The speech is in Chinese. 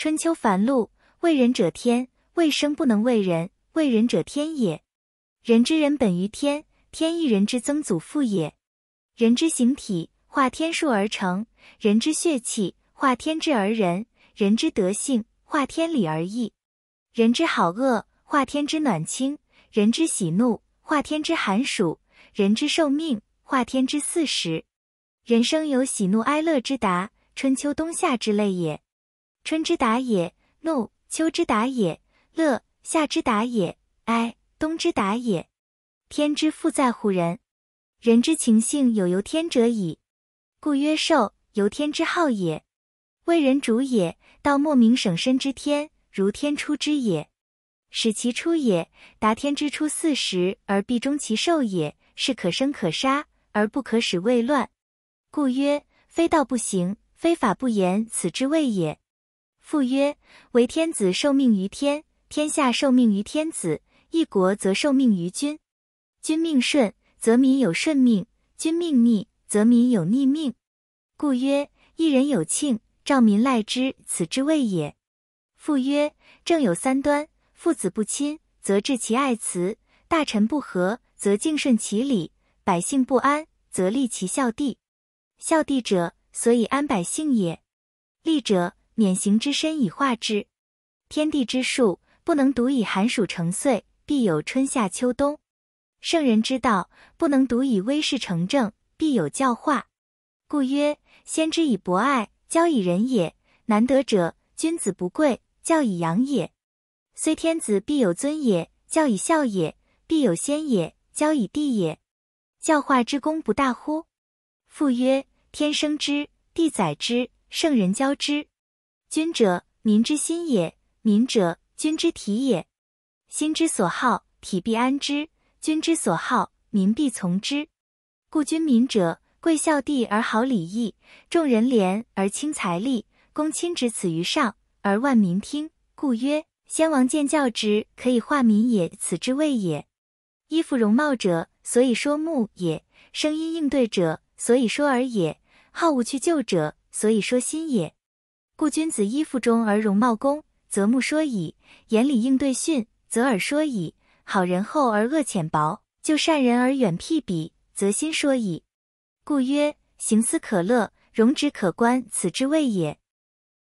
春秋繁露，为人者天，未生不能为人，为人者天也。人之人本于天，天亦人之曾祖父也。人之形体化天数而成，人之血气化天质而仁，人之德性化天理而义，人之好恶化天之暖清，人之喜怒化天之寒暑，人之受命化天之四时。人生有喜怒哀乐之达，春秋冬夏之类也。春之达也，怒；秋之达也，乐；夏之达也，哀；冬之达也，天之复在乎人。人之情性有由天者矣，故曰寿由天之好也。为人主也，道莫名省身之天，如天出之也。使其出也，达天之出四时而必终其寿也，是可生可杀而不可使未乱。故曰：非道不行，非法不言，此之谓也。父曰：“为天子受命于天，天下受命于天子；一国则受命于君。君命顺，则民有顺命；君命逆，则民有逆命。故曰：一人有庆，兆民赖之。此之谓也。”父曰：“政有三端：父子不亲，则治其爱辞；大臣不和，则敬顺其礼；百姓不安，则利其孝弟。孝弟者，所以安百姓也。利者。”免行之身以化之，天地之数不能独以寒暑成岁，必有春夏秋冬；圣人之道不能独以威势成正，必有教化。故曰：先之以博爱，教以仁也；难得者，君子不贵，教以养也；虽天子必有尊也，教以孝也；必有先也，教以地也。教化之功不大乎？父曰：天生之，地载之，圣人教之。君者，民之心也；民者，君之体也。心之所好，体必安之；君之所好，民必从之。故君民者，贵孝弟而好礼义，重人廉而轻财力，公亲之此于上而万民听。故曰：先王见教之可以化民也，此之谓也。衣服容貌者，所以说目也；声音应对者，所以说耳也；好恶去就者，所以说心也。故君子衣服中而容貌恭，则目说矣；言礼应对训，则耳说矣；好人厚而恶浅薄，就善人而远辟彼，则心说矣。故曰：行思可乐，容止可观，此之谓也。